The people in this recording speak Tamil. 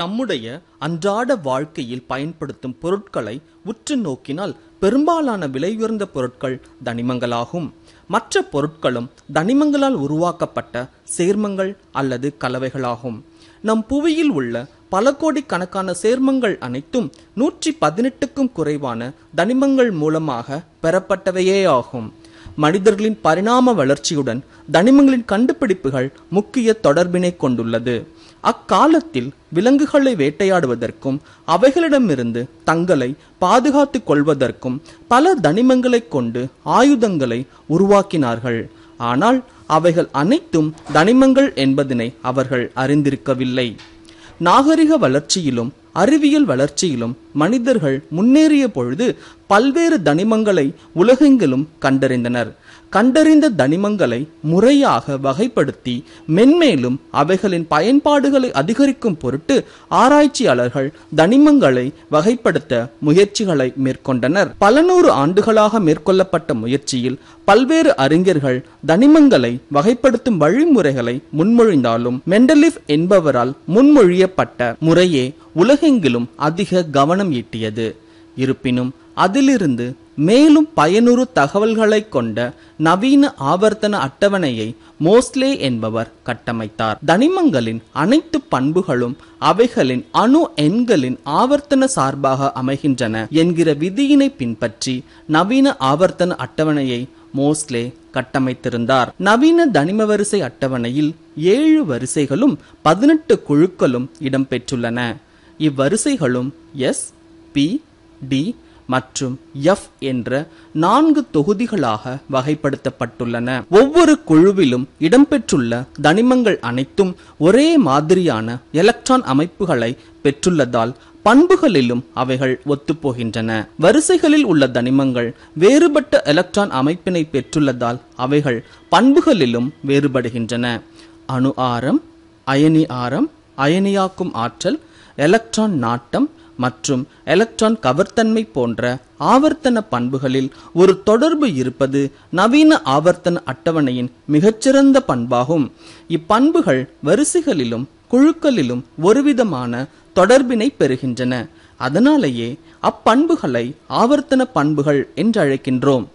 நம்முடைய அன்றாட வாழ்க்கையில் பயன்படுத்தும் பொருட்களை உற்று நோக்கினால் பெரும்பாலான விலை உயர்ந்த பொருட்கள் தனிமங்களாகும் மற்ற பொருட்களும் தனிமங்களால் உருவாக்கப்பட்ட சேர்மங்கள் அல்லது கலவைகளாகும் நம் புவியில் உள்ள பல கோடிக்கணக்கான சேர்மங்கள் அனைத்தும் நூற்றி பதினெட்டுக்கும் குறைவான தனிமங்கள் மூலமாக பெறப்பட்டவையே ஆகும் மனிதர்களின் பரிணாம வளர்ச்சியுடன் தனிமங்களின் கண்டுபிடிப்புகள் முக்கிய தொடர்பினை கொண்டுள்ளது அக்காலத்தில் விலங்குகளை வேட்டையாடுவதற்கும் அவைகளிடமிருந்து தங்களை பாதுகாத்துக் கொள்வதற்கும் பல தனிமங்களை கொண்டு ஆயுதங்களை உருவாக்கினார்கள் ஆனால் அவைகள் அனைத்தும் தனிமங்கள் என்பதனை அவர்கள் அறிந்திருக்கவில்லை நாகரிக வளர்ச்சியிலும் அறிவியல் வளர்ச்சியிலும் மனிதர்கள் முன்னேறிய பொழுது பல்வேறு தனிமங்களை உலகெங்கிலும் கண்டறிந்தனர் கண்டறிந்த தனிமங்களை முறையாக வகைப்படுத்தி மென்மேலும் அவைகளின் பயன்பாடுகளை அதிகரிக்கும் பொருட்டு ஆராய்ச்சியாளர்கள் தனிமங்களை வகைப்படுத்த முயற்சிகளை மேற்கொண்டனர் பல நூறு ஆண்டுகளாக மேற்கொள்ளப்பட்ட முயற்சியில் பல்வேறு அறிஞர்கள் தனிமங்களை வகைப்படுத்தும் வழிமுறைகளை முன்மொழிந்தாலும் மெண்டலிஃப் என்பவரால் முன்மொழியப்பட்ட முறையே உலகெங்கிலும் அதிக கவனம் ஈட்டியது இருப்பினும் அதிலிருந்து மேலும் பயனுறு தகவல்களை கொண்ட நவீன ஆவர்த்தன அட்டவணையை மோஸ்லே என்பவர் கட்டமைத்தார் தனிமங்களின் அனைத்து பண்புகளும் அவைகளின் அணு எண்களின் ஆவர்த்தன சார்பாக அமைகின்றன என்கிற விதியினை பின்பற்றி நவீன ஆவர்த்தன அட்டவணையை மோஸ்லே கட்டமைத்திருந்தார் நவீன தனிம வரிசை அட்டவணையில் ஏழு வரிசைகளும் பதினெட்டு குழுக்களும் இடம்பெற்றுள்ளன இவ்வரிசைகளும் எஸ் பி டி மற்றும் எஃப் என்ற நான்கு தொகுதிகளாக வகைப்படுத்தப்பட்டுள்ளன ஒவ்வொரு குழுவிலும் இடம்பெற்றுள்ள தனிமங்கள் அனைத்தும் ஒரே மாதிரியான எலக்ட்ரான் அமைப்புகளை பெற்றுள்ளதால் பண்புகளிலும் அவைகள் ஒத்துப்போகின்றன வரிசைகளில் உள்ள தனிமங்கள் வேறுபட்ட எலக்ட்ரான் அமைப்பினை பெற்றுள்ளதால் அவைகள் பண்புகளிலும் வேறுபடுகின்றன அணு ஆரம் அயனி ஆரம் அயனியாக்கும் ஆற்றல் எலக்ட்ரான் நாட்டம் மற்றும் எலக்ட்ரான் கவர்த்தன்மை போன்ற ஆவர்த்தன பண்புகளில் ஒரு தொடர்பு இருப்பது நவீன ஆவர்த்தன அட்டவணையின் மிகச்சிறந்த பண்பாகும் இப்பண்புகள் வரிசைகளிலும் குழுக்களிலும் ஒருவிதமான தொடர்பினை பெறுகின்றன அதனாலேயே அப்பண்புகளை ஆவர்த்தன பண்புகள் என்றழைக்கின்றோம்